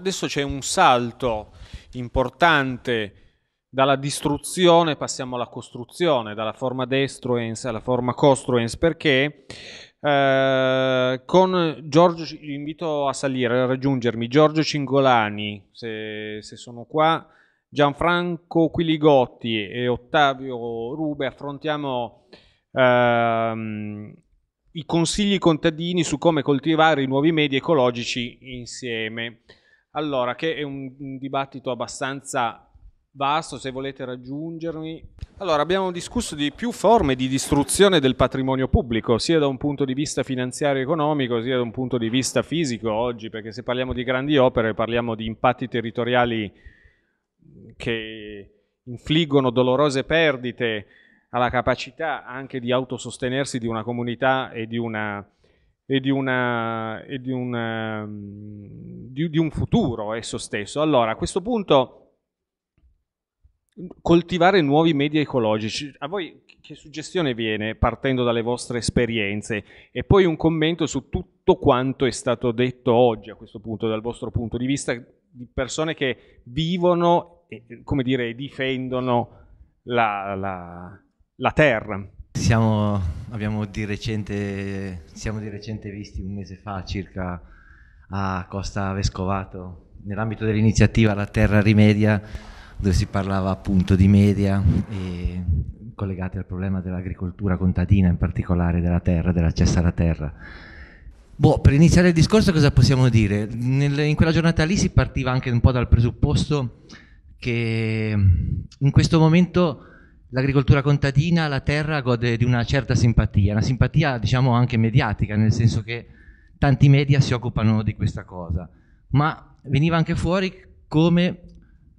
Adesso c'è un salto importante dalla distruzione passiamo alla costruzione, dalla forma destruens alla forma costruens perché eh, con Giorgio, invito a salire, a raggiungermi, Giorgio Cingolani, se, se sono qua, Gianfranco Quiligotti e Ottavio Rube affrontiamo ehm, i consigli contadini su come coltivare i nuovi media ecologici insieme. Allora, che è un, un dibattito abbastanza vasto se volete raggiungermi. Allora, abbiamo discusso di più forme di distruzione del patrimonio pubblico, sia da un punto di vista finanziario e economico, sia da un punto di vista fisico oggi, perché se parliamo di grandi opere parliamo di impatti territoriali che infliggono dolorose perdite alla capacità anche di autosostenersi di una comunità e di una e di, una, e di, una, ehm, di, di un futuro esso stesso. Allora, a questo punto coltivare nuovi media ecologici. A voi che suggestione viene partendo dalle vostre esperienze? E poi un commento su tutto quanto è stato detto oggi a questo punto, dal vostro punto di vista, di persone che vivono e, come dire, difendono la, la, la terra. Siamo, abbiamo di recente, siamo di recente visti un mese fa circa a Costa Vescovato nell'ambito dell'iniziativa La Terra Rimedia dove si parlava appunto di media e collegati al problema dell'agricoltura contadina, in particolare della terra, dell'accesso alla terra. Boh, per iniziare il discorso cosa possiamo dire? Nel, in quella giornata lì si partiva anche un po' dal presupposto che in questo momento l'agricoltura contadina, la terra gode di una certa simpatia, una simpatia diciamo anche mediatica, nel senso che tanti media si occupano di questa cosa, ma veniva anche fuori come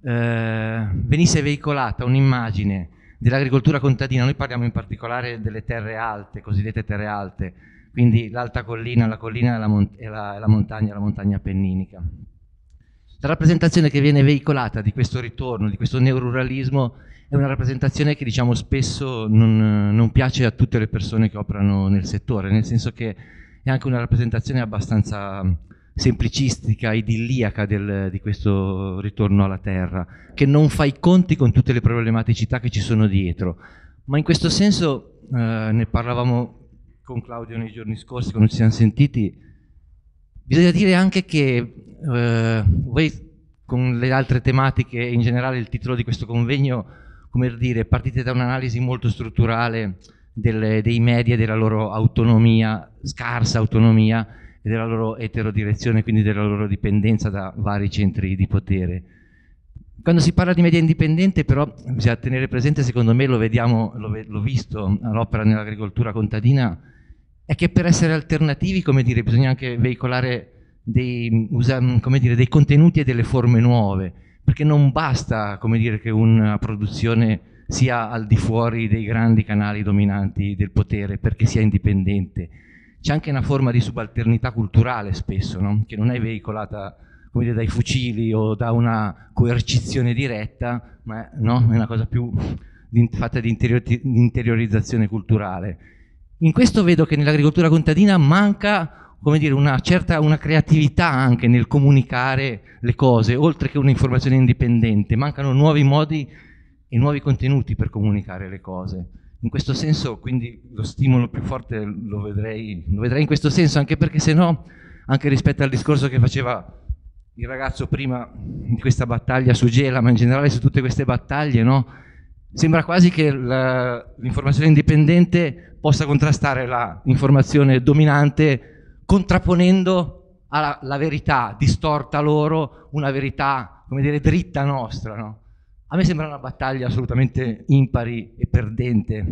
eh, venisse veicolata un'immagine dell'agricoltura contadina, noi parliamo in particolare delle terre alte, cosiddette terre alte, quindi l'alta collina, la collina e la, mon- e la, la montagna, la montagna appenninica. La rappresentazione che viene veicolata di questo ritorno, di questo neururalismo, è una rappresentazione che diciamo spesso non, non, piace a tutte le persone che operano nel settore, nel senso che è anche una rappresentazione abbastanza semplicistica, idilliaca del, di questo ritorno alla terra, che non fa i conti con tutte le problematicità che ci sono dietro. Ma in questo senso, eh, ne parlavamo con Claudio nei giorni scorsi, quando ci siamo sentiti, bisogna dire anche che eh, voi con le altre tematiche, in generale il titolo di questo convegno come dire, partite da un'analisi molto strutturale del, dei media, della loro autonomia, scarsa autonomia e della loro eterodirezione, quindi della loro dipendenza da vari centri di potere. Quando si parla di media indipendente però bisogna tenere presente, secondo me lo vediamo, l'ho visto all'opera nell'agricoltura contadina, è che per essere alternativi, come dire, bisogna anche veicolare dei, usa, come dire, dei contenuti e delle forme nuove perché non basta come dire, che una produzione sia al di fuori dei grandi canali dominanti del potere, perché sia indipendente. C'è anche una forma di subalternità culturale spesso, no? che non è veicolata dire, dai fucili o da una coercizione diretta, ma no? è una cosa più fatta di, interior di interiorizzazione culturale. In questo vedo che nell'agricoltura contadina manca come dire, una certa una creatività anche nel comunicare le cose, oltre che un'informazione indipendente. Mancano nuovi modi e nuovi contenuti per comunicare le cose. In questo senso, quindi, lo stimolo più forte lo vedrei, lo vedrei in questo senso, anche perché se no, anche rispetto al discorso che faceva il ragazzo prima di questa battaglia su Gela, ma in generale su tutte queste battaglie, no? sembra quasi che l'informazione indipendente possa contrastare l'informazione dominante contrapponendo alla verità distorta loro una verità, come dire, dritta nostra. No? A me sembra una battaglia assolutamente impari e perdente.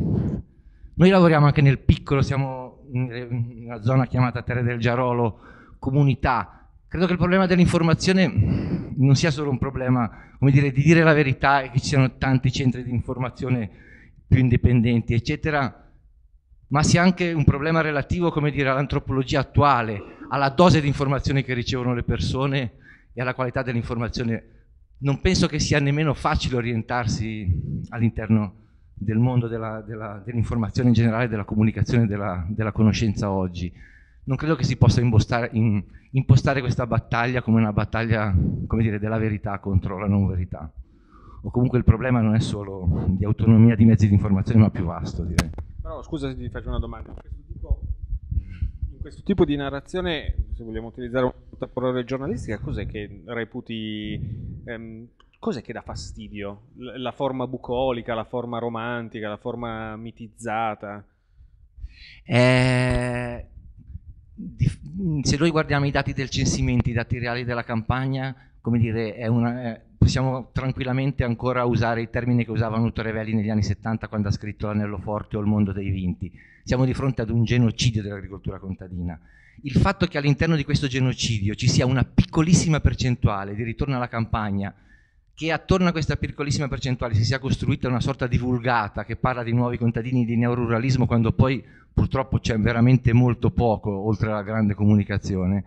Noi lavoriamo anche nel piccolo, siamo in una zona chiamata Terre del Giarolo, comunità. Credo che il problema dell'informazione non sia solo un problema, come dire, di dire la verità e che ci siano tanti centri di informazione più indipendenti, eccetera, ma sia anche un problema relativo, dire, all'antropologia attuale, alla dose di informazioni che ricevono le persone e alla qualità dell'informazione. Non penso che sia nemmeno facile orientarsi all'interno del mondo della, della, dell'informazione in generale, della comunicazione, della, della, conoscenza oggi. Non credo che si possa imbostare, in, impostare questa battaglia come una battaglia come dire, della verità contro la non verità. O comunque il problema non è solo di autonomia di mezzi di informazione, ma più vasto, direi. Però scusa se ti faccio una domanda. In questo tipo, in questo tipo di narrazione, se vogliamo utilizzare una parola giornalistica, cos'è che reputi... Ehm, cos'è che dà fastidio? la forma bucolica, la forma romantica, la forma mitizzata? Eh, se noi guardiamo i dati del censimento, i dati reali della campagna, come dire, è una, eh, possiamo tranquillamente ancora usare i termini che usava Nuto Revelli negli anni 70 quando ha scritto L'anello forte o Il mondo dei vinti. Siamo di fronte ad un genocidio dell'agricoltura contadina. Il fatto che all'interno di questo genocidio ci sia una piccolissima percentuale di ritorno alla campagna, che attorno a questa piccolissima percentuale si sia costruita una sorta di vulgata che parla di nuovi contadini di neoruralismo quando poi purtroppo c'è veramente molto poco oltre alla grande comunicazione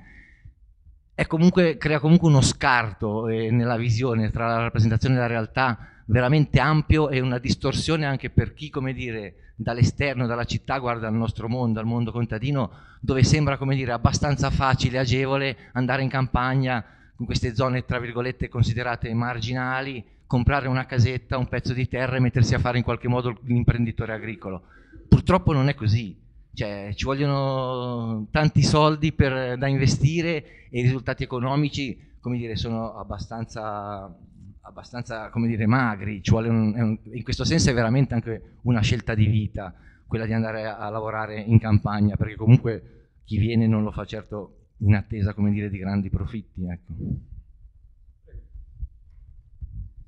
comunque, crea comunque uno scarto eh, nella visione tra la rappresentazione della realtà veramente ampio e una distorsione anche per chi, come dire, dall'esterno, dalla città guarda al nostro mondo, al mondo contadino, dove sembra, come dire, abbastanza facile, agevole andare in campagna, in queste zone, tra virgolette, considerate marginali, comprare una casetta, un pezzo di terra e mettersi a fare in qualche modo l'imprenditore agricolo. Purtroppo non è così, cioè, ci vogliono tanti soldi per, da investire e i risultati economici, come dire, sono abbastanza, abbastanza come dire, magri. Ci vuole un, un, in questo senso è veramente anche una scelta di vita quella di andare a, a lavorare in campagna, perché comunque chi viene non lo fa certo in attesa, come dire, di grandi profitti. Ecco.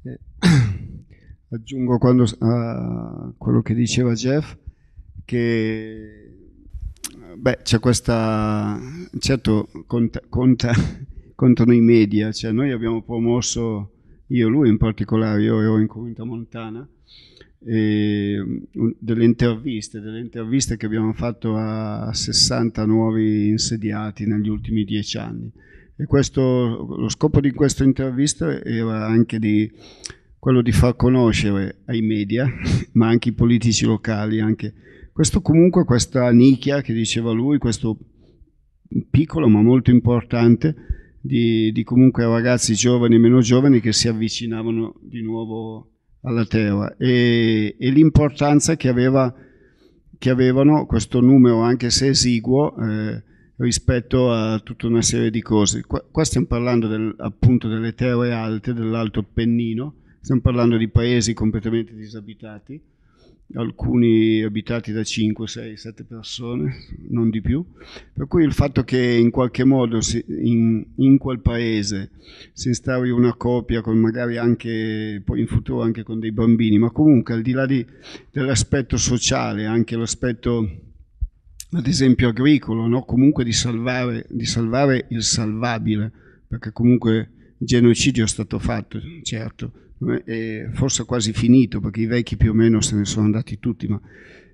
Eh, aggiungo quando, a eh, quello che diceva Jeff, che beh, c'è questa... Certo, conta, conta, contano i media, cioè noi abbiamo promosso, io e lui in particolare, io ero in Comunità Montana, mm, delle interviste, delle interviste che abbiamo fatto a 60 nuovi insediati negli ultimi dieci anni. E questo, lo scopo di questa intervista era anche di, quello di far conoscere ai media, ma anche i politici locali, anche questo comunque, questa nicchia che diceva lui, questo piccolo ma molto importante di, di comunque ragazzi giovani e meno giovani che si avvicinavano di nuovo alla terra e, e l'importanza che, aveva, che avevano questo numero, anche se esiguo, eh, rispetto a tutta una serie di cose. Qua, qua stiamo parlando del, appunto delle terre alte, dell'Alto Pennino, stiamo parlando di paesi completamente disabitati alcuni abitati da 5, 6, 7 persone, non di più. Per cui il fatto che in qualche modo si, in, in, quel paese si instauri una coppia con magari anche poi in futuro anche con dei bambini, ma comunque al di là di, dell'aspetto sociale, anche l'aspetto ad esempio agricolo, no? comunque di salvare, di salvare il salvabile, perché comunque il genocidio è stato fatto, certo, eh, forse quasi finito, perché i vecchi più o meno se ne sono andati tutti, ma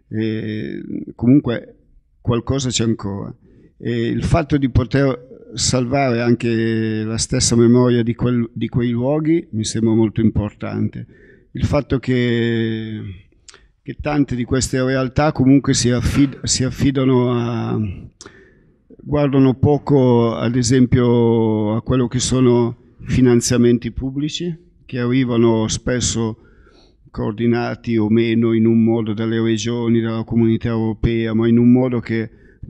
eh, comunque qualcosa c'è ancora. E il fatto di poter salvare anche la stessa memoria di, quel, di quei luoghi mi sembra molto importante. Il fatto che, che tante di queste realtà comunque si, affid, si affidano a... guardano poco ad esempio a quello che sono finanziamenti pubblici, che arrivano spesso coordinati o meno in un modo dalle regioni, dalla comunità europea, ma in un modo che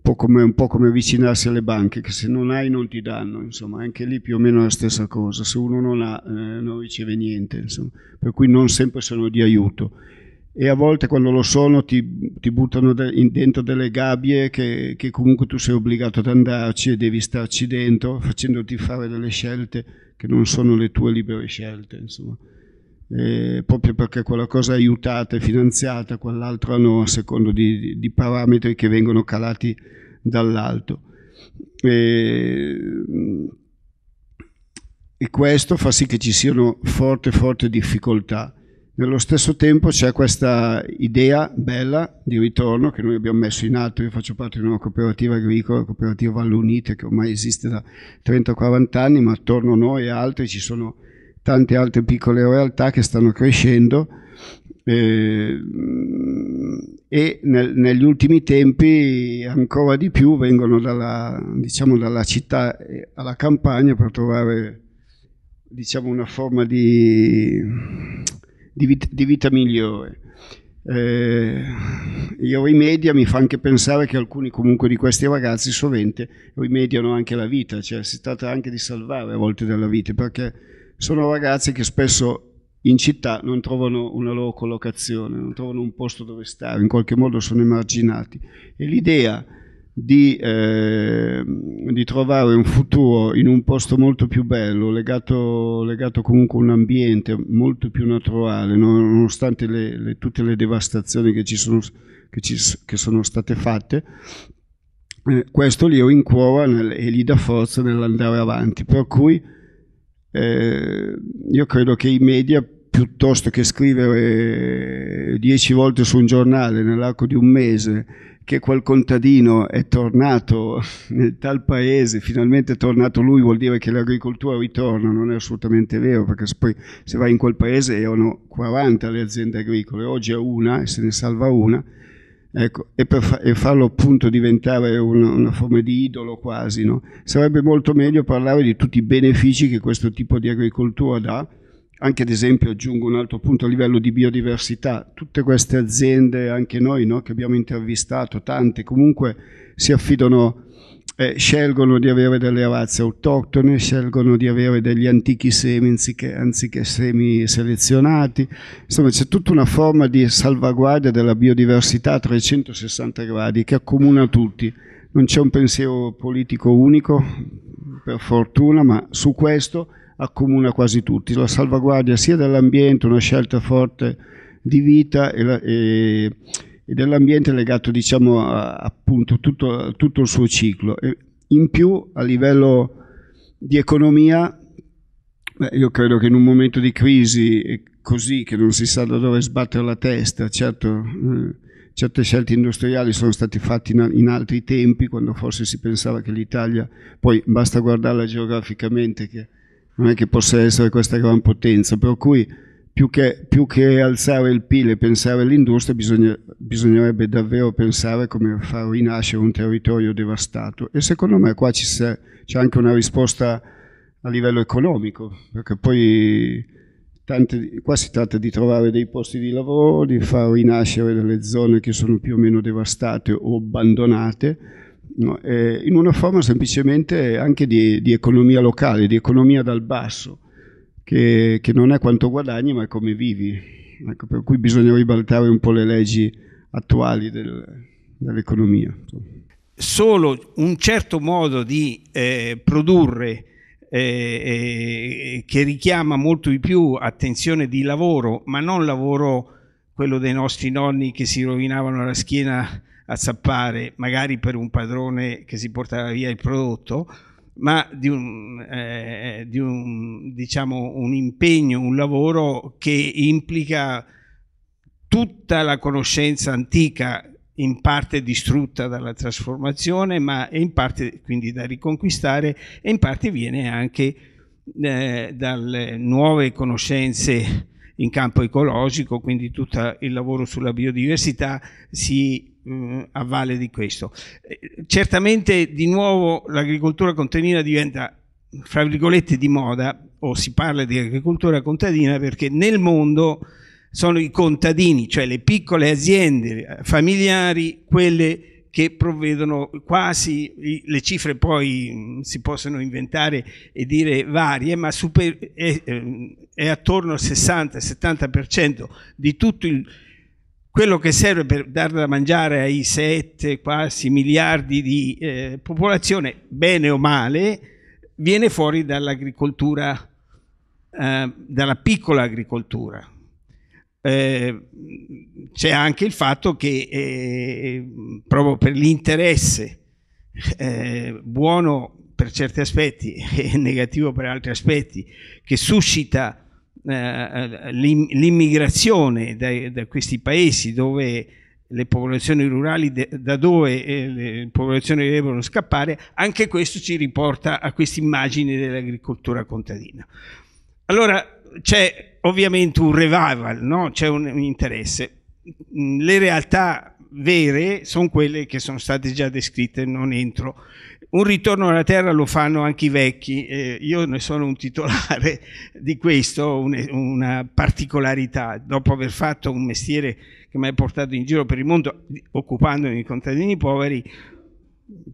un un po' come avvicinarsi alle banche, che se non hai non ti danno, insomma, anche lì più o meno è la stessa cosa, se uno non ha eh, non riceve niente, insomma. per cui non sempre sono di aiuto e a volte quando lo sono ti, ti buttano dentro delle gabbie che, che, comunque tu sei obbligato ad andarci e devi starci dentro facendoti fare delle scelte che non sono le tue libere scelte insomma e proprio perché quella cosa è aiutata e finanziata quell'altra no a secondo di, di parametri che vengono calati dall'alto e, mm, e questo fa sì che ci siano forti forti difficoltà nello stesso tempo c'è questa idea bella di ritorno che noi abbiamo messo in atto, io faccio parte di una cooperativa agricola, la cooperativa Vallunite, che ormai esiste da 30-40 anni, ma attorno a noi e altri ci sono tante altre piccole realtà che stanno crescendo eh, e nel, negli ultimi tempi ancora di più vengono dalla, diciamo, dalla città eh, alla campagna per trovare diciamo, una forma di di, vita, di vita migliore. Eh, il rimedia mi fa anche pensare che alcuni comunque di questi ragazzi sovente rimediano anche la vita, cioè si tratta anche di salvare a volte della vita, perché sono ragazzi che spesso in città non trovano una loro collocazione, non trovano un posto dove stare, in qualche modo sono emarginati. E l'idea di, eh, di, trovare un futuro in un posto molto più bello, legato, legato comunque a un ambiente molto più naturale, nonostante le, le, tutte le devastazioni che, ci sono, che, ci, che sono state fatte. Eh, questo li rincuora nel, e gli dà forza nell'andare avanti. Per cui eh, io credo che i media piuttosto che scrivere dieci volte su un giornale nell'arco di un mese che quel contadino è tornato nel tal paese, finalmente è tornato lui, vuol dire che l'agricoltura ritorna, non è assolutamente vero, perché poi se vai in quel paese erano 40 le aziende agricole, oggi è una e se ne salva una, Ecco, e per fa- e farlo appunto diventare una, una forma di idolo quasi, no? sarebbe molto meglio parlare di tutti i benefici che questo tipo di agricoltura dà anche ad esempio aggiungo un altro punto a livello di biodiversità, tutte queste aziende, anche noi no, che abbiamo intervistato, tante comunque si affidano eh, scelgono di avere delle razze autoctone, scelgono di avere degli antichi semi anziché, anziché semi selezionati. Insomma, c'è tutta una forma di salvaguardia della biodiversità a 360 gradi che accomuna tutti. Non c'è un pensiero politico unico, per fortuna, ma su questo accomuna quasi tutti, la salvaguardia sia dell'ambiente, una scelta forte di vita e, e, e dell'ambiente legato diciamo a, appunto tutto, tutto il suo ciclo. E in più a livello di economia, beh, io credo che in un momento di crisi eh, così che non si sa da dove sbattere la testa, certo eh, certe scelte industriali sono state fatte in, in, altri tempi, quando forse si pensava che l'Italia, poi basta guardarla geograficamente che non è che possa essere questa gran potenza, per cui più che, più che alzare il PIL e pensare all'industria bisogna, bisognerebbe davvero pensare come far rinascere un territorio devastato e secondo me qua c'è anche una risposta a livello economico, perché poi tante, qua si tratta di trovare dei posti di lavoro, di far rinascere delle zone che sono più o meno devastate o abbandonate no? eh, in una forma semplicemente anche di, di, economia locale, di economia dal basso, che, che non è quanto guadagni ma è come vivi. Ecco, per cui bisogna ribaltare un po' le leggi attuali del, dell'economia. Solo un certo modo di eh, produrre eh, eh, che richiama molto di più attenzione di lavoro, ma non lavoro quello dei nostri nonni che si rovinavano la schiena a zappare, magari per un padrone che si portava via il prodotto, ma di un, eh, di un, diciamo, un impegno, un lavoro che implica tutta la conoscenza antica in parte distrutta dalla trasformazione, ma in parte quindi da riconquistare e in parte viene anche eh, dalle nuove conoscenze in campo ecologico, quindi tutto il lavoro sulla biodiversità si mh, mm, a valle di questo. Eh, certamente di nuovo l'agricoltura contadina diventa, fra virgolette, di moda o si parla di agricoltura contadina perché nel mondo sono i contadini, cioè le piccole aziende eh, familiari, quelle che provvedono quasi, le cifre poi mm, si possono inventare e dire varie, ma super, è, ehm, è attorno al 60-70% di tutto il quello che serve per dare da mangiare ai 7 quasi miliardi di eh, popolazione, bene o male, viene fuori dall'agricoltura, eh, dalla piccola agricoltura. Eh, c'è anche il fatto che eh, proprio per l'interesse eh, buono per certi aspetti e negativo per altri aspetti che suscita eh, eh l'immigrazione da, da, questi paesi dove le popolazioni rurali da dove eh, le popolazioni devono scappare, anche questo ci riporta a questa immagine dell'agricoltura contadina. Allora c'è ovviamente un revival, no? c'è un, un interesse. Mm, le realtà vere sono quelle che sono state già descritte, non entro un ritorno alla terra lo fanno anche i vecchi, eh, io ne sono un titolare di questo, un, una particolarità, dopo aver fatto un mestiere che mi ha portato in giro per il mondo occupandomi di contadini poveri,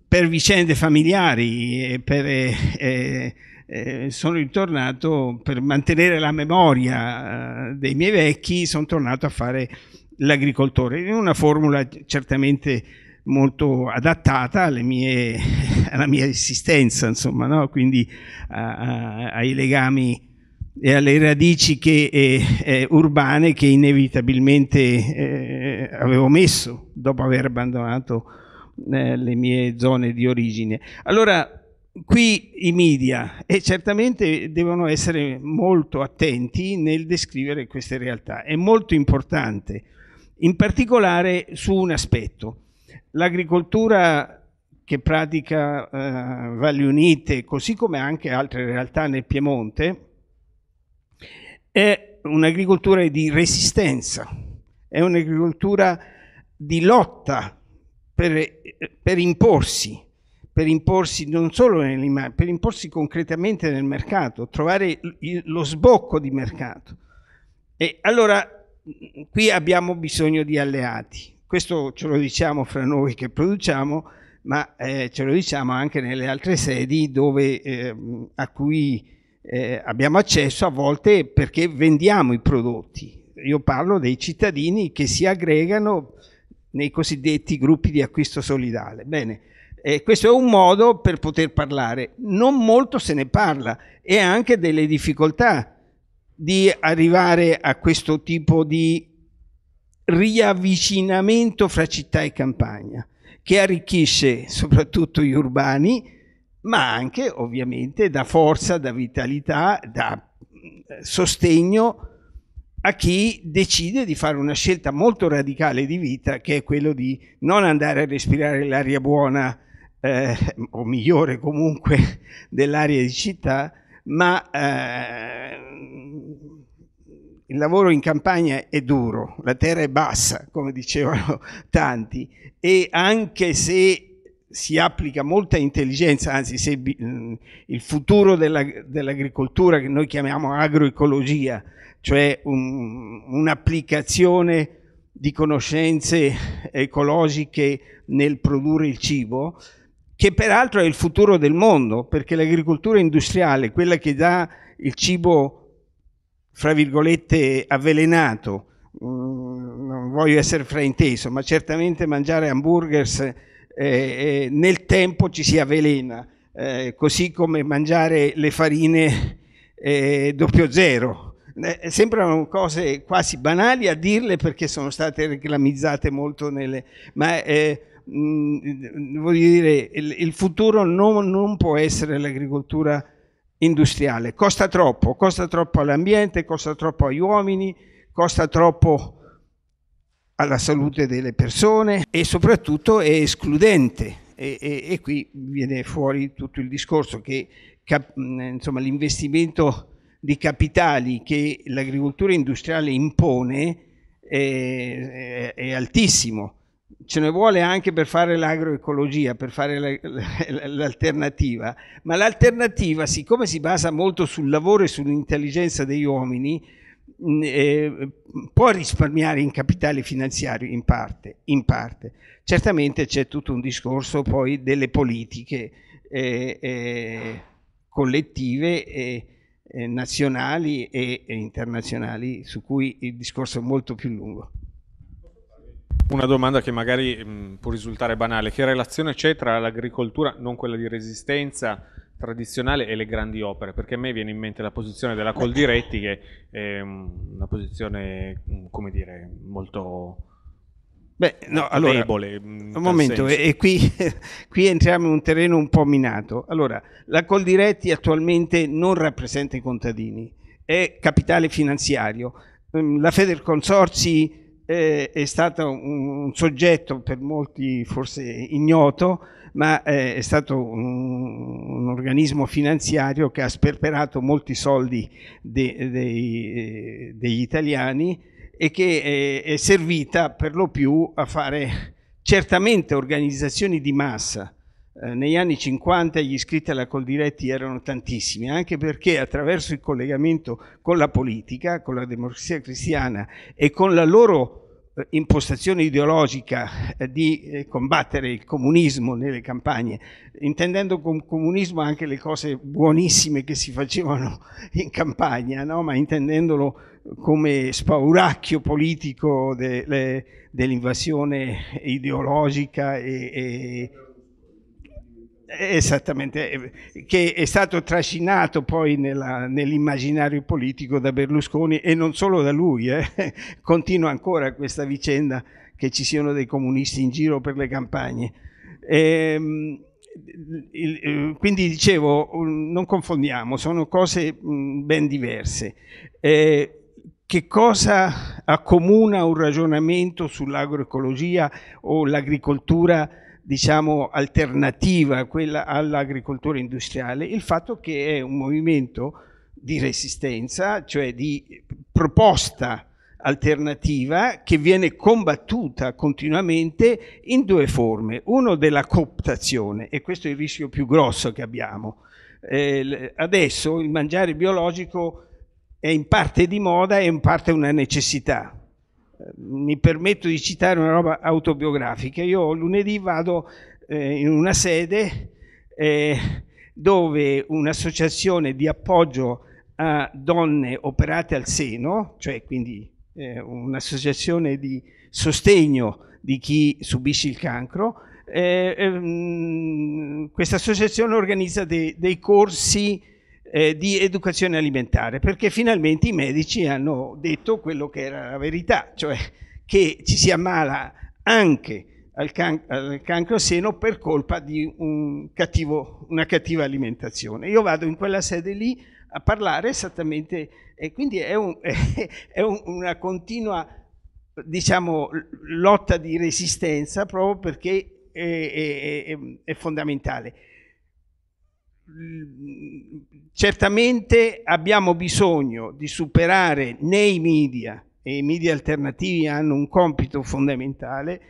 per vicende familiari, per, eh, eh, sono ritornato per mantenere la memoria eh, dei miei vecchi, sono tornato a fare l'agricoltore, in una formula certamente molto adattata alle mie, alla mia esistenza, insomma, no? quindi a, a, ai legami e alle radici che, eh, eh, urbane che inevitabilmente eh, avevo messo dopo aver abbandonato eh, le mie zone di origine. Allora, qui i media e certamente devono essere molto attenti nel descrivere queste realtà, è molto importante, in particolare su un aspetto L'agricoltura che pratica eh, Valli Unite, così come anche altre realtà nel Piemonte, è un'agricoltura di resistenza, è un'agricoltura di lotta per, eh, per, imporsi, per imporsi non solo nell'immagine, per imporsi concretamente nel mercato, trovare lo sbocco di mercato. E allora qui abbiamo bisogno di alleati questo ce lo diciamo fra noi che produciamo, ma eh, ce lo diciamo anche nelle altre sedi dove, eh, a cui eh, abbiamo accesso a volte perché vendiamo i prodotti. Io parlo dei cittadini che si aggregano nei cosiddetti gruppi di acquisto solidale. Bene, eh, questo è un modo per poter parlare. Non molto se ne parla e anche delle difficoltà di arrivare a questo tipo di riavvicinamento fra città e campagna, che arricchisce soprattutto gli urbani, ma anche ovviamente da forza, da vitalità, da eh, sostegno a chi decide di fare una scelta molto radicale di vita, che è quello di non andare a respirare l'aria buona eh, o migliore comunque dell'aria di città, ma eh, il lavoro in campagna è duro, la terra è bassa, come dicevano tanti, e anche se si applica molta intelligenza, anzi se mm, il futuro dell'agricoltura che noi chiamiamo agroecologia, cioè un'applicazione di conoscenze ecologiche nel produrre il cibo, che peraltro è il futuro del mondo, perché l'agricoltura industriale, quella che dà il cibo fra virgolette, avvelenato. Mm, non voglio essere frainteso, ma certamente mangiare hamburgers eh, eh, nel tempo ci si avvelena, eh, così come mangiare le farine eh, doppio zero. Eh, sembrano cose quasi banali a dirle perché sono state reclamizzate molto nelle... Ma, mh, eh, mm, voglio dire, il, il futuro non, non può essere l'agricoltura industriale. Costa troppo, costa troppo all'ambiente, costa troppo agli uomini, costa troppo alla salute delle persone e soprattutto è escludente. E, e, e qui viene fuori tutto il discorso che cap, insomma, l'investimento di capitali che l'agricoltura industriale impone è, è, è altissimo ce ne vuole anche per fare l'agroecologia, per fare l'alternativa, ma l'alternativa, siccome si basa molto sul lavoro e sull'intelligenza degli uomini, mm, eh, può risparmiare in capitale finanziario in parte, in parte. Certamente c'è tutto un discorso poi delle politiche eh, eh, collettive e eh, nazionali e internazionali su cui il discorso è molto più lungo. Una domanda che magari mh, può risultare banale, che relazione c'è tra l'agricoltura, non quella di resistenza, tradizionale e le grandi opere, perché a me viene in mente la posizione della Coldiretti che è una posizione, come dire, molto Beh, no, allora, debole. Un momento, e, e qui, qui, entriamo in un terreno un po' minato. Allora, la Coldiretti attualmente non rappresenta i contadini, è capitale finanziario. Ehm, la Federconsorzi eh, è stato un, soggetto per molti forse ignoto, ma eh, è stato un, un, organismo finanziario che ha sperperato molti soldi de, de, eh, degli italiani e che è, è servita per lo più a fare certamente organizzazioni di massa, eh, negli anni 50 gli iscritti alla Coldiretti erano tantissimi, anche perché attraverso il collegamento con la politica, con la democrazia cristiana e con la loro eh, impostazione ideologica eh, di combattere il comunismo nelle campagne, intendendo con comunismo anche le cose buonissime che si facevano in campagna, no? ma intendendolo come spauracchio politico de, dell'invasione ideologica e, e Esattamente, eh, che è stato trascinato poi nell'immaginario politico da Berlusconi e non solo da lui, eh. continua ancora questa vicenda che ci siano dei comunisti in giro per le campagne. E, ehm, quindi dicevo, non confondiamo, sono cose mm, ben diverse. E, eh, che cosa accomuna un ragionamento sull'agroecologia o l'agricoltura? diciamo, alternativa quella all'agricoltura industriale, il fatto che è un movimento di resistenza, cioè di proposta alternativa che viene combattuta continuamente in due forme. Uno della cooptazione, e questo è il rischio più grosso che abbiamo. Eh, adesso il mangiare biologico è in parte di moda e in parte una necessità mi permetto di citare una roba autobiografica. Io lunedì vado eh, in una sede eh, dove un'associazione di appoggio a donne operate al seno, cioè quindi eh, un'associazione di sostegno di chi subisce il cancro, eh, ehm, questa associazione organizza de dei corsi eh, di educazione alimentare, perché finalmente i medici hanno detto quello che era la verità, cioè che ci si ammala anche al, can- al cancro al seno per colpa di un cattivo, una cattiva alimentazione. Io vado in quella sede lì a parlare esattamente, e quindi è, un, è un, una continua diciamo, lotta di resistenza proprio perché è, è, è fondamentale certamente abbiamo bisogno di superare nei media, e i media alternativi hanno un compito fondamentale,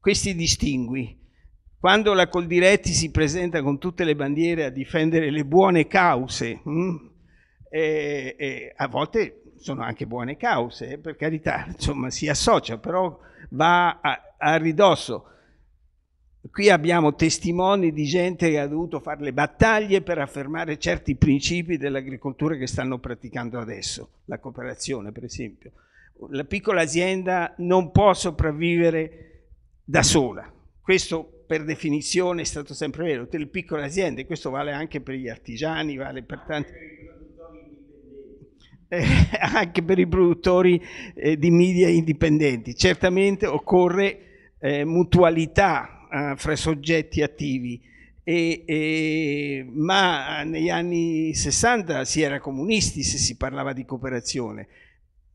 questi distingui. Quando la Coldiretti si presenta con tutte le bandiere a difendere le buone cause, mh, hm, e, e a volte sono anche buone cause, eh, per carità, insomma si associa, però va a, a ridosso Qui abbiamo testimoni di gente che ha dovuto fare le battaglie per affermare certi principi dell'agricoltura che stanno praticando adesso, la cooperazione per esempio. La piccola azienda non può sopravvivere da sola, questo per definizione è stato sempre vero, tutte le piccole aziende, questo vale anche per gli artigiani, vale per tanti... Eh, anche per i produttori eh, di media indipendenti. Certamente occorre eh, mutualità eh, fra i soggetti attivi, e, e, ma negli anni 60 si era comunisti se si parlava di cooperazione.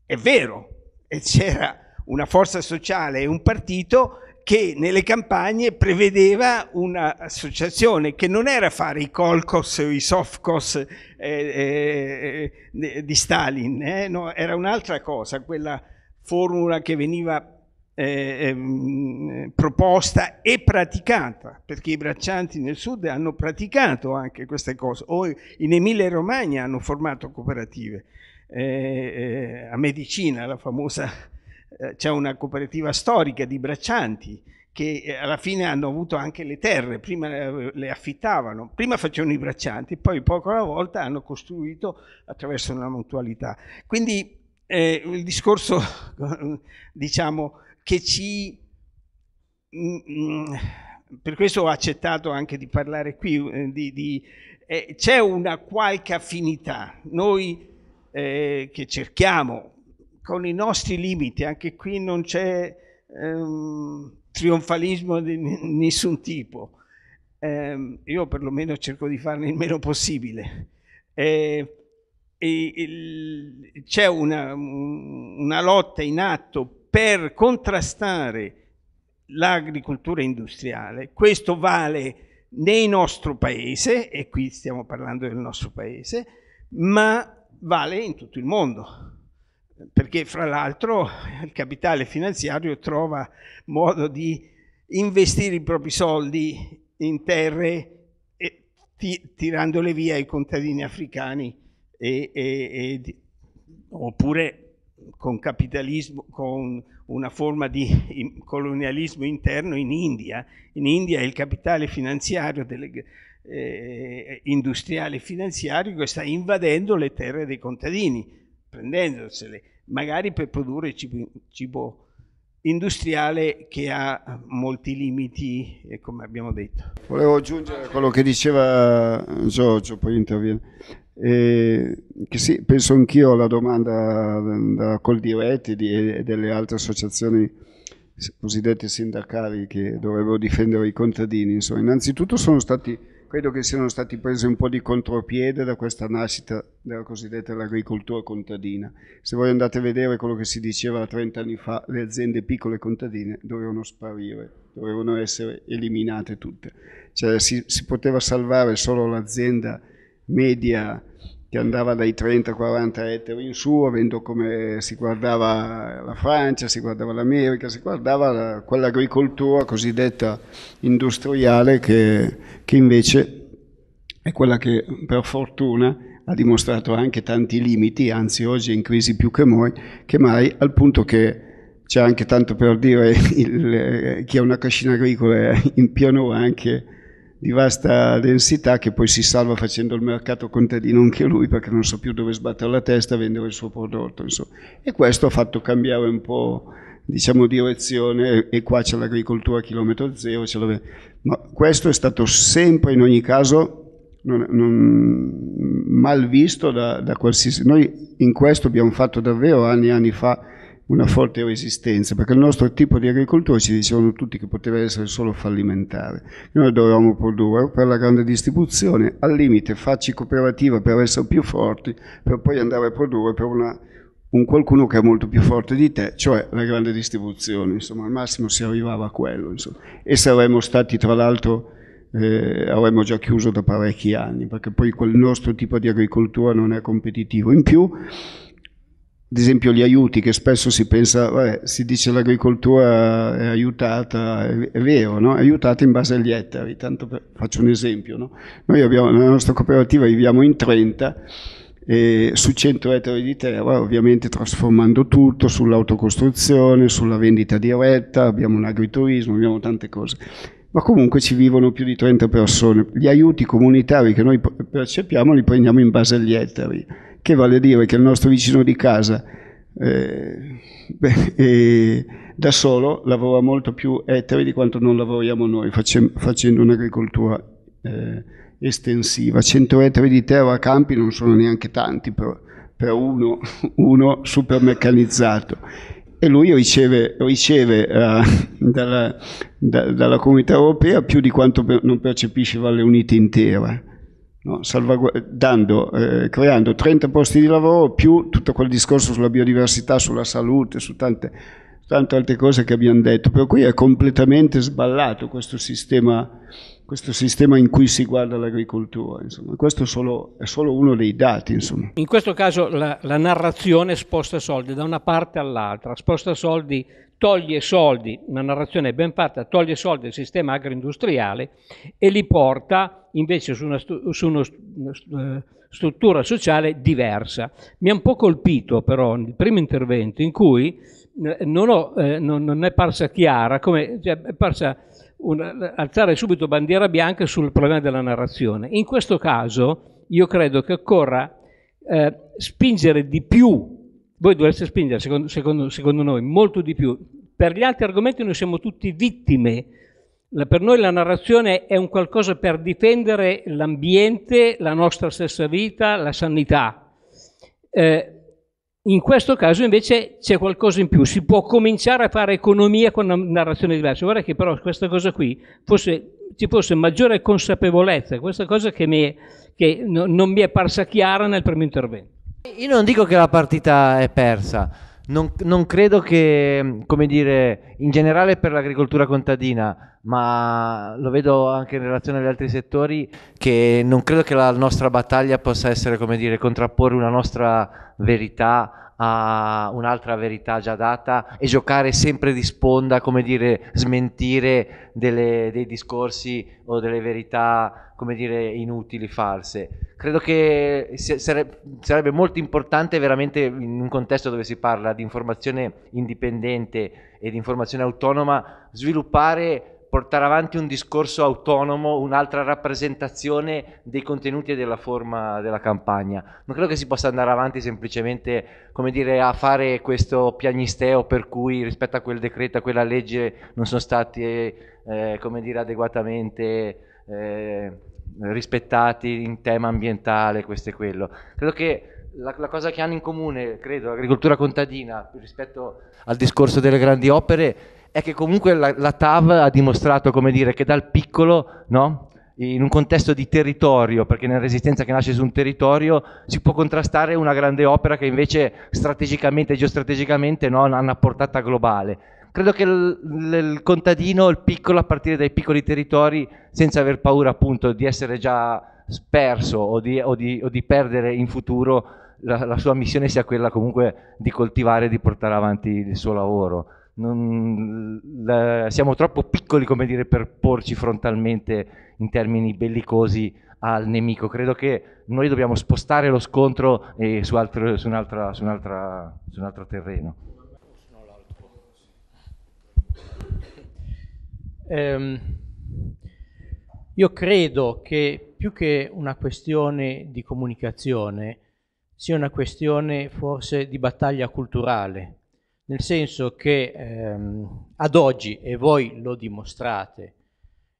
È vero, e c'era una forza sociale e un partito che nelle campagne prevedeva un'associazione che non era fare i colcos o i softcos eh, eh, di Stalin, eh, no, era un'altra cosa, quella formula che veniva eh, ehm, proposta e praticata, perché i braccianti nel sud hanno praticato anche queste cose, o in Emilia Romagna hanno formato cooperative, eh, eh, a Medicina la famosa, eh, c'è una cooperativa storica di braccianti che eh, alla fine hanno avuto anche le terre, prima eh, le affittavano, prima facevano i braccianti, poi poco alla volta hanno costruito attraverso una mutualità. Quindi il discorso, diciamo, che ci... Mm, mm, per questo ho accettato anche di parlare qui, eh, di, di, eh, c'è una qualche affinità. Noi eh, che cerchiamo con i nostri limiti, anche qui non c'è ehm, trionfalismo di nessun tipo. Eh, io perlomeno cerco di farne il meno possibile. Eh, il, c'è una, una, lotta in atto per contrastare l'agricoltura industriale. Questo vale nel nostro paese, e qui stiamo parlando del nostro paese, ma vale in tutto il mondo, perché fra l'altro il capitale finanziario trova modo di investire i propri soldi in terre tirandole via ai contadini africani e, e, e, oppure con capitalismo, con una forma di colonialismo interno in India. In India il capitale finanziario, delle, eh, industriale e finanziario che sta invadendo le terre dei contadini, prendendosele, magari per produrre cibo, cibo industriale che ha molti limiti, eh, come abbiamo detto. Volevo aggiungere quello che diceva Giorgio, poi interviene. Eh, sì, penso anch'io alla domanda ehm, da Coldiretti e delle altre associazioni cosiddette sindacali che dovrebbero difendere i contadini. Insomma, innanzitutto sono stati, credo che siano stati presi un po' di contropiede da questa nascita della cosiddetta agricoltura contadina. Se voi andate a vedere quello che si diceva 30 anni fa, le aziende piccole contadine dovevano sparire, dovevano essere eliminate tutte. Cioè si, si poteva salvare solo l'azienda media che andava dai 30-40 ettari in su, avendo come si guardava la Francia, si guardava l'America, si guardava la, quell'agricoltura cosiddetta industriale che, che invece è quella che per fortuna ha dimostrato anche tanti limiti, anzi oggi è in crisi più che mai, che mai al punto che c'è anche tanto per dire il, chi ha una cascina agricola in pianura anche di vasta densità che poi si salva facendo il mercato contadino anche lui perché non so più dove sbattere la testa a vendere il suo prodotto. Insomma. E questo ha fatto cambiare un po' diciamo direzione e qua c'è l'agricoltura a chilometro zero, ma questo è stato sempre in ogni caso non, non, mal visto da, da, qualsiasi... Noi in questo abbiamo fatto davvero anni e anni fa una forte resistenza, perché il nostro tipo di agricoltore ci dicevano tutti che poteva essere solo fallimentare. Noi dovevamo produrre per la grande distribuzione, al limite facci cooperativa per essere più forti, per poi andare a produrre per una, un qualcuno che è molto più forte di te, cioè la grande distribuzione. Insomma, al massimo si arrivava a quello. Insomma. E saremmo stati, tra l'altro, eh, avremmo già chiuso da parecchi anni, perché poi quel nostro tipo di agricoltura non è competitivo. In più ad esempio gli aiuti che spesso si pensa, vabbè, si dice l'agricoltura è aiutata, è, è vero, no? è aiutata in base agli ettari, tanto per, faccio un esempio, no? noi abbiamo, nella nostra cooperativa viviamo in 30 eh, su 100 ettari di terra, ovviamente trasformando tutto sull'autocostruzione, sulla vendita diretta, abbiamo un agriturismo, abbiamo tante cose. Ma comunque ci vivono più di 30 persone. Gli aiuti comunitari che noi percepiamo li prendiamo in base agli ettari che vale a dire che il nostro vicino di casa eh, beh, da solo lavora molto più ettari di quanto non lavoriamo noi facem- facendo un'agricoltura eh, estensiva. 100 ettari di terra a campi non sono neanche tanti per, per uno, uno super meccanizzato e lui riceve, riceve uh, dalla, da, dalla comunità europea più di quanto per, non percepisce Valle Unite intera no? Dando, eh, creando 30 posti di lavoro più tutto quel discorso sulla biodiversità, sulla salute, su tante, tante altre cose che abbiamo detto. Per cui è completamente sballato questo sistema, questo sistema in cui si guarda l'agricoltura. Insomma. Questo solo, è solo uno dei dati. Insomma. In questo caso la, la narrazione sposta soldi da una parte all'altra, sposta soldi toglie soldi, una narrazione ben fatta, toglie soldi al sistema agroindustriale e li porta invece su una, su una eh, struttura sociale diversa. Mi ha un po' colpito però il primo intervento in cui eh, non, ho, eh, non, non è parsa chiara, come, cioè, è parsa un, alzare subito bandiera bianca sul problema della narrazione. In questo caso io credo che occorra eh, spingere di più voi dovreste spingere, secondo, secondo, secondo noi, molto di più. Per gli altri argomenti noi siamo tutti vittime. La, per noi la narrazione è un qualcosa per difendere l'ambiente, la nostra stessa vita, la sanità. Eh, in questo caso invece c'è qualcosa in più, si può cominciare a fare economia con una narrazione diversa. Vorrei che però questa cosa qui fosse, ci fosse maggiore consapevolezza, questa cosa che, mi, che no, non mi è parsa chiara nel primo intervento. Io non dico che la partita è persa, non, non, credo che, come dire, in generale per l'agricoltura contadina, ma lo vedo anche in relazione agli altri settori, che non credo che la nostra battaglia possa essere, come dire, contrapporre una nostra verità a un'altra verità già data e giocare sempre di sponda, come dire, smentire delle, dei discorsi o delle verità, come dire, inutili, false. Credo che sarebbe molto importante veramente in un contesto dove si parla di informazione indipendente e di informazione autonoma sviluppare portare avanti un discorso autonomo, un'altra rappresentazione dei contenuti e della forma della campagna. Non credo che si possa andare avanti semplicemente, come dire, a fare questo piagnisteo per cui rispetto a quel decreto, a quella legge non sono stati, eh, come dire, adeguatamente... Eh, rispettati in tema ambientale, questo e quello. Credo che la, la, cosa che hanno in comune, credo, l'agricoltura contadina rispetto al discorso delle grandi opere è che comunque la, la TAV ha dimostrato, come dire, che dal piccolo, no? in un contesto di territorio, perché nella resistenza che nasce su un territorio si può contrastare una grande opera che invece strategicamente e geostrategicamente no, ha una portata globale. Credo che il, il, contadino, il piccolo, a partire dai piccoli territori, senza aver paura appunto di essere già sperso o di, o di, o di perdere in futuro, la, la sua missione sia quella comunque di coltivare e di portare avanti il suo lavoro non, la, siamo troppo piccoli come dire, per porci frontalmente in termini bellicosi al nemico. Credo che noi dobbiamo spostare lo scontro eh, su, altro, su, un'altra, su, un'altra, su un altro terreno. Eh, io credo che più che una questione di comunicazione sia una questione forse di battaglia culturale, nel senso che ehm, ad oggi, e voi lo dimostrate,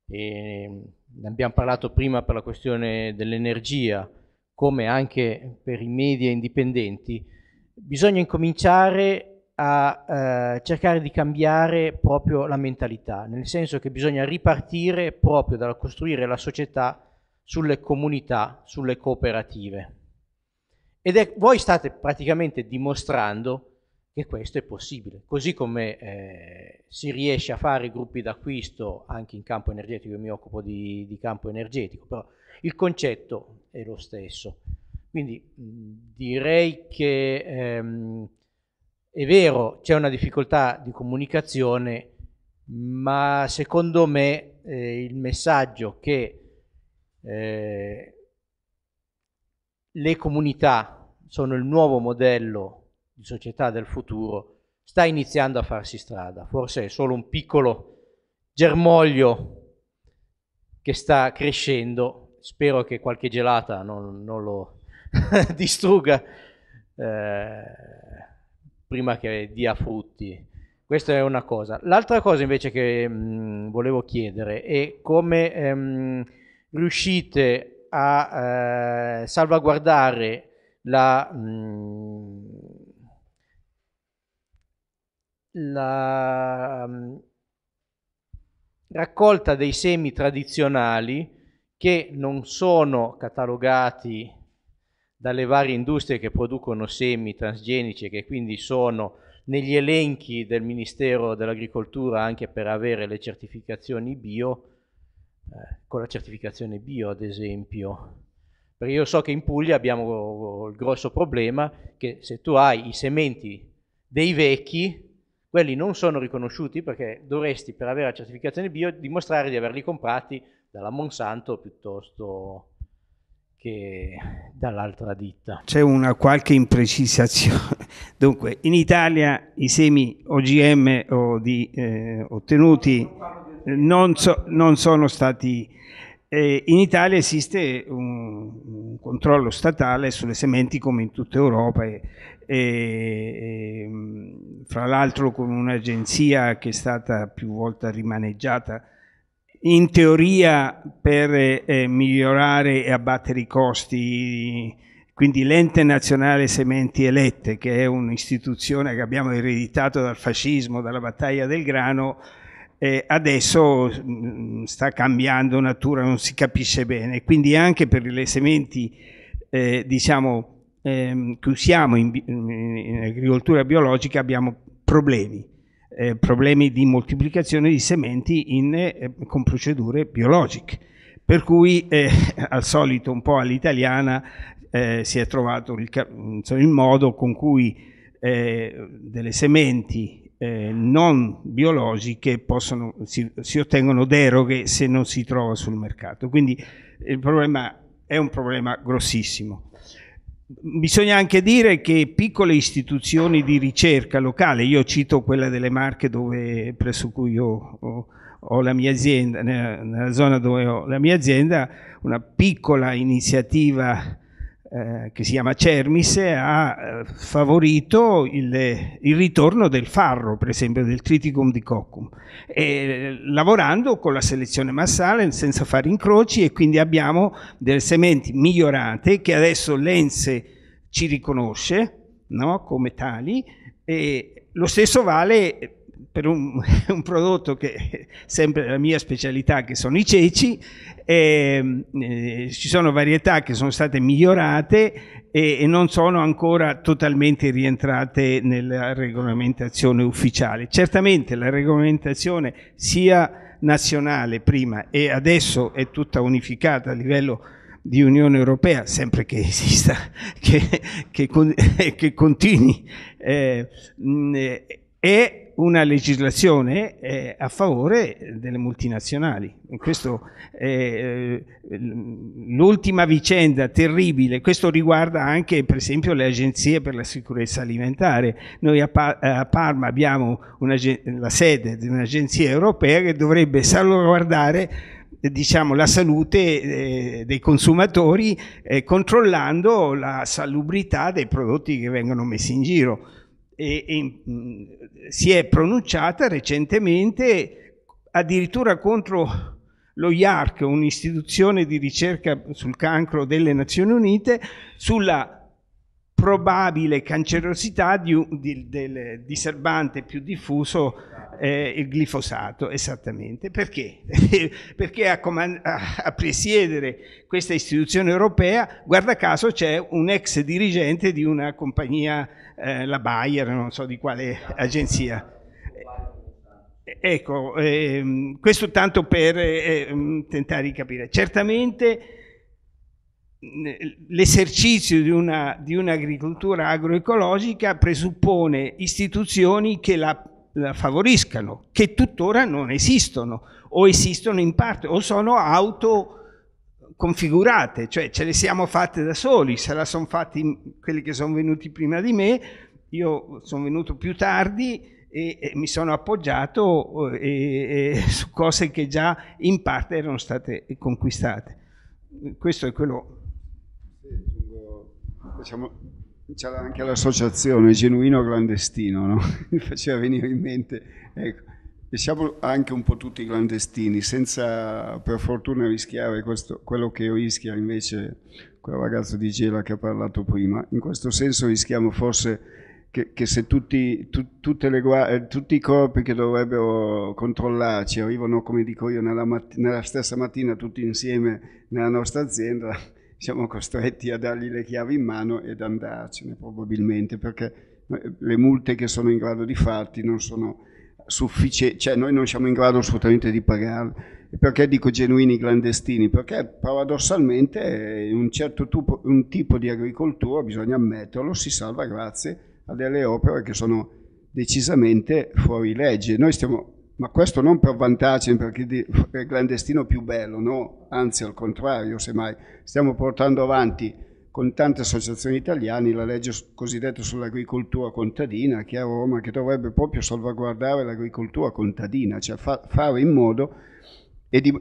ehm, ne abbiamo parlato prima per la questione dell'energia, come anche per i media indipendenti, bisogna incominciare a eh, cercare di cambiare proprio la mentalità, nel senso che bisogna ripartire proprio dal costruire la società sulle comunità, sulle cooperative. Ed è, voi state praticamente dimostrando che questo è possibile. Così come eh, si riesce a fare gruppi d'acquisto anche in campo energetico, io mi occupo di, di campo energetico, però il concetto è lo stesso. Quindi mh, direi che ehm, è vero, c'è una difficoltà di comunicazione, ma secondo me eh, il messaggio che eh, le comunità sono il nuovo modello di società del futuro sta iniziando a farsi strada. Forse è solo un piccolo germoglio che sta crescendo. Spero che qualche gelata non, non lo distrugga eh, prima che dia frutti. Questa è una cosa. L'altra cosa invece che mh, mm, volevo chiedere è come ehm, riuscite a eh, salvaguardare la, mh, mm, la mm, raccolta dei semi tradizionali che non sono catalogati dalle varie industrie che producono semi transgenici e che quindi sono negli elenchi del Ministero dell'Agricoltura anche per avere le certificazioni bio, eh, con la certificazione bio ad esempio. Perché io so che in Puglia abbiamo il grosso problema che se tu hai i sementi dei vecchi quelli non sono riconosciuti perché dovresti, per avere la certificazione bio, dimostrare di averli comprati dalla Monsanto piuttosto che dall'altra ditta. C'è una qualche imprecisazione. Dunque, in Italia i semi OGM o di, eh, ottenuti non, so, non sono stati in Italia esiste un, un, controllo statale sulle sementi come in tutta Europa e, e, mm, fra l'altro con un'agenzia che è stata più volte rimaneggiata in teoria per eh, eh, migliorare e abbattere i costi quindi l'ente nazionale sementi elette che è un'istituzione che abbiamo ereditato dal fascismo dalla battaglia del grano eh, adesso mh, mm, sta cambiando natura, non si capisce bene. Quindi anche per le sementi, eh, diciamo, ehm, che usiamo in, in, in, agricoltura biologica abbiamo problemi. Eh, problemi di moltiplicazione di sementi in, eh, con procedure biologiche per cui eh, al solito un po' all'italiana eh, si è trovato il, insomma, il, modo con cui eh, delle sementi eh, non biologiche possono, si, si, ottengono deroghe se non si trova sul mercato. Quindi il problema è un problema grossissimo. Bisogna anche dire che piccole istituzioni di ricerca locale, io cito quella delle Marche dove, presso cui io ho, ho la mia azienda, nella, nella zona dove ho la mia azienda, una piccola iniziativa eh, che si chiama Cermise, eh, ha eh, favorito il, il, ritorno del farro, per esempio, del triticum di coccum, e, lavorando con la selezione massale senza fare incroci e quindi abbiamo delle sementi migliorate che adesso l'Ense ci riconosce no? come tali e lo stesso vale per un, un, prodotto che è sempre la mia specialità, che sono i ceci, eh, eh, ci sono varietà che sono state migliorate e, e, non sono ancora totalmente rientrate nella regolamentazione ufficiale. Certamente la regolamentazione sia nazionale prima e adesso è tutta unificata a livello di Unione Europea, sempre che esista, che, che, che continui, eh, mh, è una legislazione eh, a favore delle multinazionali. Eh, l'ultima vicenda terribile, questo riguarda anche per esempio le agenzie per la sicurezza alimentare. Noi a, pa a Parma abbiamo la sede di un'agenzia europea che dovrebbe salvaguardare diciamo, la salute eh, dei consumatori eh, controllando la salubrità dei prodotti che vengono messi in giro e, e mh, mm, si è pronunciata recentemente addirittura contro lo IARC, un'istituzione di ricerca sul cancro delle Nazioni Unite, sulla probabile cancerosità di di, del diserbante più diffuso, eh, il glifosato, esattamente. Perché? Perché a, a, presiedere questa istituzione europea, guarda caso, c'è un ex dirigente di una compagnia, eh, la Bayer, non so di quale agenzia. Eh, ecco, ehm, questo tanto per eh, ehm, tentare di capire. Certamente l'esercizio di, di un'agricoltura agroecologica presuppone istituzioni che la, la, favoriscano, che tuttora non esistono o esistono in parte o sono autoconfigurate, cioè ce le siamo fatte da soli, se la sono fatti quelli che sono venuti prima di me, io sono venuto più tardi e, e mi sono appoggiato e, e su cose che già in parte erano state conquistate. Questo è quello diciamo, c'era anche l'associazione Genuino Clandestino, no? mi faceva venire in mente, ecco, siamo anche un po' tutti clandestini, senza per fortuna rischiare questo, quello che rischia invece quel ragazzo di Gela che ha parlato prima, in questo senso rischiamo forse che, che se tutti, tu, le, eh, tutti i corpi che dovrebbero controllarci arrivano, come dico io, nella, nella stessa mattina tutti insieme nella nostra azienda, siamo costretti a dargli le chiavi in mano ed andarcene probabilmente perché eh, le multe che sono in grado di farti non sono sufficienti, cioè noi non siamo in grado assolutamente di pagarle. Perché dico genuini clandestini? Perché paradossalmente un certo tupo, un tipo di agricoltura, bisogna ammetterlo, si salva grazie a delle opere che sono decisamente fuori legge. Noi stiamo ma questo non per vantarci perché è il clandestino più bello, no? anzi al contrario, semmai stiamo portando avanti con tante associazioni italiane la legge cosiddetta sull'agricoltura contadina che a Roma che dovrebbe proprio salvaguardare l'agricoltura contadina, cioè fa, fare in modo e di,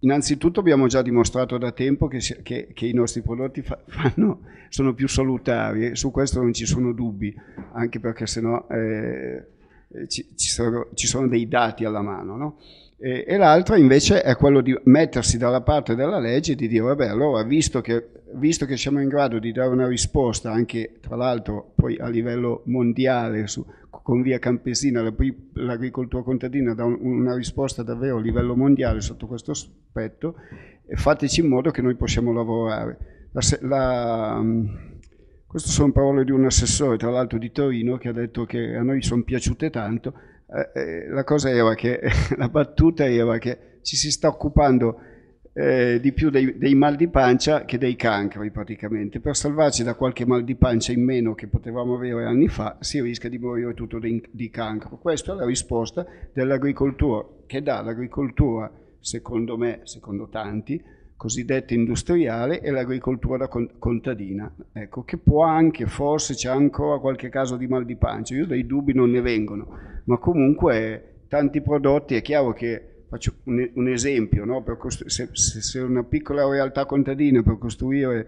innanzitutto abbiamo già dimostrato da tempo che, che, che i nostri prodotti fa, fanno, sono più salutari e su questo non ci sono dubbi, anche perché sennò... Eh, eh, ci, ci, sono, ci, sono, dei dati alla mano, no? E, e l'altra invece è quello di mettersi dalla parte della legge e di dire, vabbè, allora visto che, visto che siamo in grado di dare una risposta anche, tra l'altro, poi a livello mondiale, su, con via Campesina, l'agricoltura contadina dà un, una risposta davvero a livello mondiale sotto questo aspetto, fateci in modo che noi possiamo lavorare. La, la, queste sono parole di un assessore, tra l'altro di Torino, che ha detto che a noi sono piaciute tanto. Eh, eh, la cosa era che, la battuta era che ci si sta occupando eh, di più dei, dei, mal di pancia che dei cancri praticamente. Per salvarci da qualche mal di pancia in meno che potevamo avere anni fa, si rischia di morire tutto di, di cancro. Questa è la risposta dell'agricoltura, che dà l'agricoltura, secondo me, secondo tanti, cosiddetta industriale e l'agricoltura contadina, ecco, che può anche, forse c'è ancora qualche caso di mal di pancia, io dei dubbi non ne vengono, ma comunque tanti prodotti, è chiaro che, faccio un, un esempio, no? costru- se, se, una piccola realtà contadina per costruire,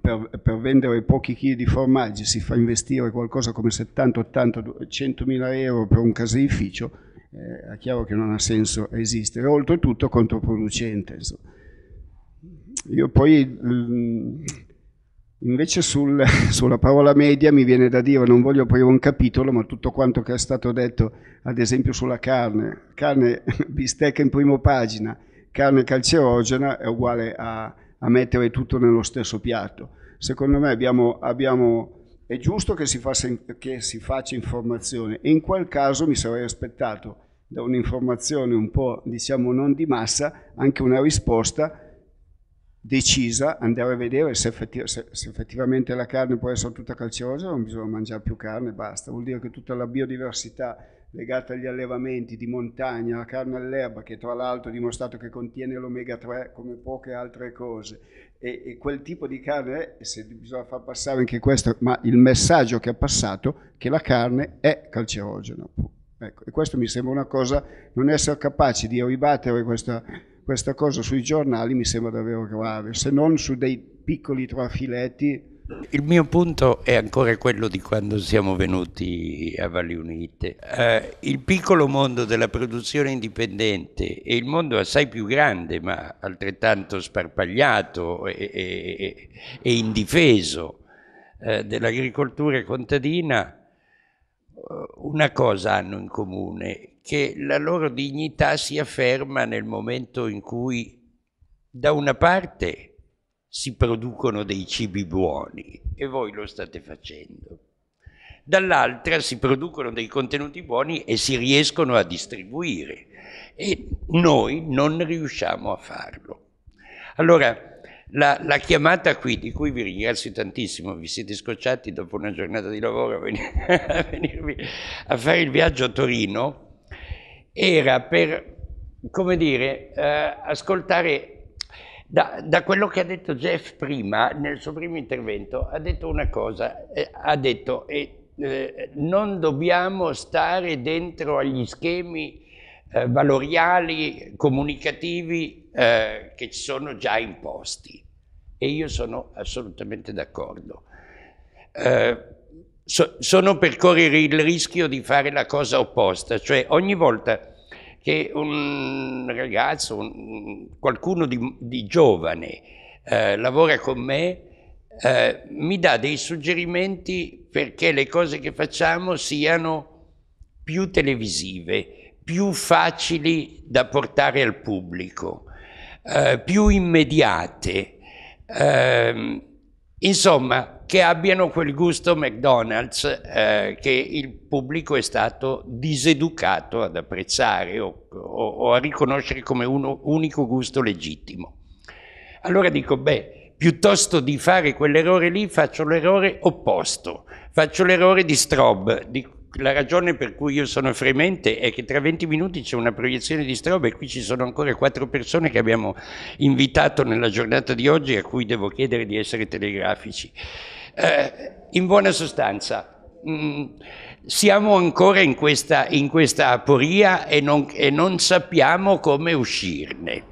per, per vendere pochi chili di formaggi si fa investire qualcosa come 70, 80, 100 mila euro per un caseificio, eh, è chiaro che non ha senso esistere, oltretutto controproducente. Insomma io poi mm, invece sul, sulla parola media mi viene da dire, non voglio aprire un capitolo, ma tutto quanto che è stato detto, ad esempio sulla carne, carne bistecca in prima pagina, carne calcerogena è uguale a, a, mettere tutto nello stesso piatto. Secondo me abbiamo, abbiamo è giusto che si, faccia, che si faccia informazione e in quel caso mi sarei aspettato da un'informazione un po' diciamo non di massa anche una risposta decisa, andare a vedere se, effetti, se, se, effettivamente la carne può essere tutta calciosa non bisogna mangiare più carne e basta. Vuol dire che tutta la biodiversità legata agli allevamenti di montagna, la carne all'erba, che tra l'altro ha dimostrato che contiene l'omega 3 come poche altre cose, e, e quel tipo di carne, se bisogna far passare anche questo, ma il messaggio che ha passato, che la carne è cancerogena. Ecco, e questo mi sembra una cosa, non essere capaci di ribattere questa, questa cosa sui giornali mi sembra davvero grave, se non su dei piccoli trafiletti. Il mio punto è ancora quello di quando siamo venuti a Valle Unite. Eh, il piccolo mondo della produzione indipendente e il mondo assai più grande, ma altrettanto sparpagliato e, e, e indifeso eh, dell'agricoltura contadina eh, una cosa hanno in comune, che la loro dignità si afferma nel momento in cui da una parte si producono dei cibi buoni e voi lo state facendo, dall'altra si producono dei contenuti buoni e si riescono a distribuire e noi non riusciamo a farlo. Allora, la, la, chiamata qui, di cui vi ringrazio tantissimo, vi siete scocciati dopo una giornata di lavoro a, venire, a venirvi a fare il viaggio a Torino, era per, come dire, eh, ascoltare da, da, quello che ha detto Jeff prima, nel suo primo intervento, ha detto una cosa, eh, ha detto eh, non dobbiamo stare dentro agli schemi eh, valoriali, comunicativi eh, che ci sono già imposti. E io sono assolutamente d'accordo. Eh, so, sono per correre il rischio di fare la cosa opposta, cioè ogni volta che un ragazzo, un, qualcuno di, di giovane eh, lavora con me, eh, mi dà dei suggerimenti perché le cose che facciamo siano più televisive, più facili da portare al pubblico, eh, più immediate eh, insomma, che abbiano quel gusto McDonald's eh, che il pubblico è stato diseducato ad apprezzare o, o, o a riconoscere come un unico gusto legittimo. Allora dico, beh, piuttosto di fare quell'errore lì faccio l'errore opposto, faccio l'errore di Strobe, di la ragione per cui io sono fremente è che tra 20 minuti c'è una proiezione di Strobe e qui ci sono ancora quattro persone che abbiamo invitato nella giornata di oggi a cui devo chiedere di essere telegrafici. Eh, in buona sostanza, mh, mm, siamo ancora in questa, in questa aporia e non, e non, sappiamo come uscirne.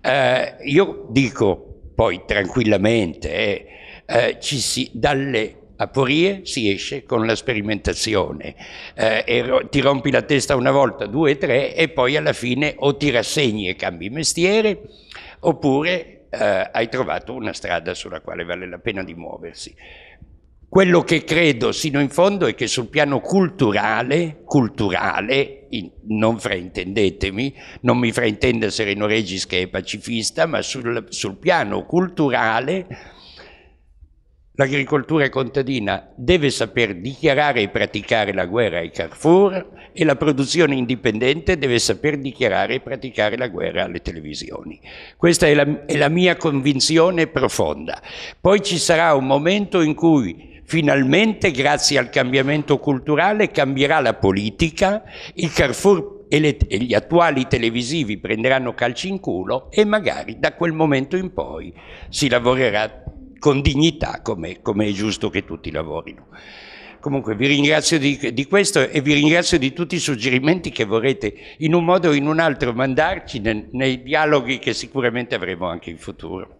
Eh, io dico poi tranquillamente, eh, eh ci si, dalle aporie si esce con la sperimentazione. Eh, ro ti rompi la testa una volta, due, tre e poi alla fine o ti rassegni e cambi mestiere oppure eh, hai trovato una strada sulla quale vale la pena di muoversi. Quello che credo sino in fondo è che sul piano culturale, culturale, in, non fraintendetemi, non mi fraintenda Sereno Regis che è pacifista, ma sul, sul piano culturale L'agricoltura contadina deve saper dichiarare e praticare la guerra ai Carrefour e la produzione indipendente deve saper dichiarare e praticare la guerra alle televisioni. Questa è la, è la mia convinzione profonda. Poi ci sarà un momento in cui finalmente, grazie al cambiamento culturale, cambierà la politica, il Carrefour e, le, e, gli attuali televisivi prenderanno calci in culo e magari da quel momento in poi si lavorerà con dignità come, come è giusto che tutti lavorino. Comunque vi ringrazio di, di, questo e vi ringrazio di tutti i suggerimenti che vorrete in un modo o in un altro mandarci nei, nei dialoghi che sicuramente avremo anche in futuro.